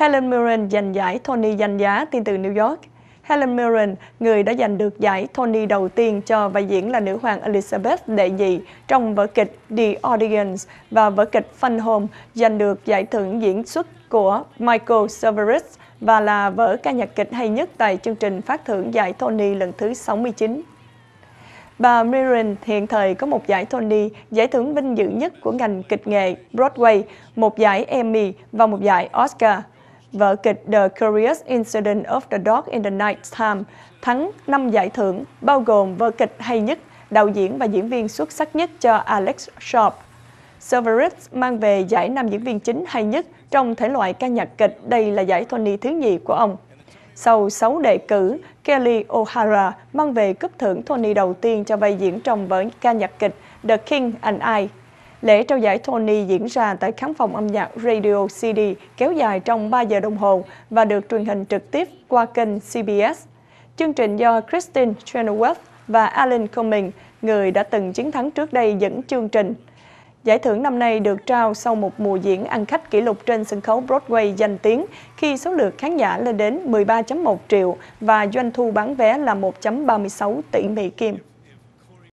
Helen Mirren giành giải Tony danh giá tin từ New York. Helen Mirren, người đã giành được giải Tony đầu tiên cho vai diễn là nữ hoàng Elizabeth đệ nhị trong vở kịch The Audience và vở kịch Fun Home, giành được giải thưởng diễn xuất của Michael Cerveris và là vở ca nhạc kịch hay nhất tại chương trình phát thưởng giải Tony lần thứ 69. Bà Mirren hiện thời có một giải Tony, giải thưởng vinh dự nhất của ngành kịch nghệ Broadway, một giải Emmy và một giải Oscar vở kịch The Curious Incident of the Dog in the Night Time thắng 5 giải thưởng, bao gồm vở kịch hay nhất, đạo diễn và diễn viên xuất sắc nhất cho Alex Sharp. Severus mang về giải nam diễn viên chính hay nhất trong thể loại ca nhạc kịch, đây là giải Tony thứ nhì của ông. Sau 6 đề cử, Kelly O'Hara mang về cúp thưởng Tony đầu tiên cho vai diễn trong vở ca nhạc kịch The King and I Lễ trao giải Tony diễn ra tại khán phòng âm nhạc Radio City kéo dài trong 3 giờ đồng hồ và được truyền hình trực tiếp qua kênh CBS. Chương trình do Christine Chenoweth và Alan Cumming, người đã từng chiến thắng trước đây dẫn chương trình. Giải thưởng năm nay được trao sau một mùa diễn ăn khách kỷ lục trên sân khấu Broadway danh tiếng khi số lượt khán giả lên đến 13.1 triệu và doanh thu bán vé là 1.36 tỷ Mỹ Kim.